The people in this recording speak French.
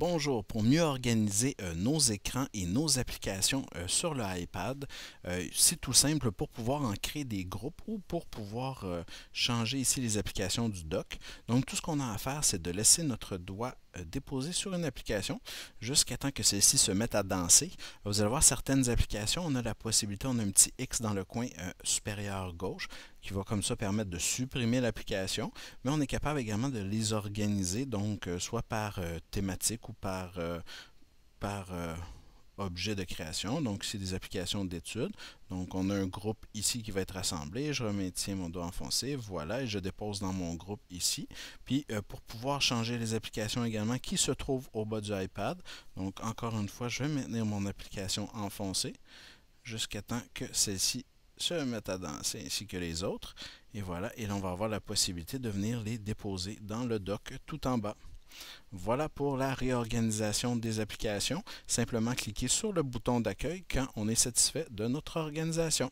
Bonjour, pour mieux organiser euh, nos écrans et nos applications euh, sur le iPad, euh, c'est tout simple pour pouvoir en créer des groupes ou pour pouvoir changer ici les applications du doc Donc tout ce qu'on a à faire, c'est de laisser notre doigt déposé sur une application jusqu'à temps que celle-ci se mette à danser. Vous allez voir certaines applications, on a la possibilité, on a un petit X dans le coin supérieur gauche qui va comme ça permettre de supprimer l'application, mais on est capable également de les organiser, donc soit par thématique par, euh, euh, objet de création. Donc, c'est des applications d'études. Donc, on a un groupe ici qui va être assemblé. Je ici mon doigt enfoncé. Voilà, et je dépose dans mon groupe ici. Puis, euh, pour pouvoir changer les applications également qui se trouvent au bas du iPad. Donc, encore une fois, je vais maintenir mon application enfoncée jusqu'à temps que celle-ci se mette à danser ainsi que les autres. Et voilà, et là, on va avoir la possibilité de venir les déposer dans le doc tout en bas. Voilà pour la réorganisation des applications. Simplement cliquez sur le bouton d'accueil quand on est satisfait de notre organisation.